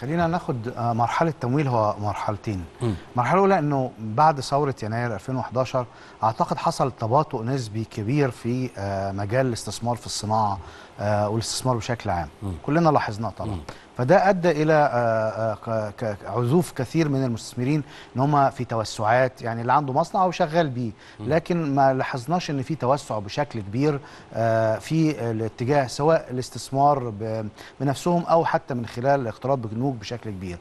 خلينا ناخد آه، مرحله تمويل هو مرحلتين المرحله الاولى انه بعد ثوره يناير 2011 اعتقد حصل تباطؤ نسبي كبير في آه، مجال الاستثمار في الصناعه آه، والاستثمار بشكل عام كلنا لاحظناه طبعا فده ادى الى آه، آه، عزوف كثير من المستثمرين ان هم في توسعات يعني اللي عنده مصنع هو شغال بيه لكن ما لاحظناش ان في توسع بشكل كبير آه، في الاتجاه سواء الاستثمار بنفسهم او حتى من خلال اقتراض بنوك بشكل كبير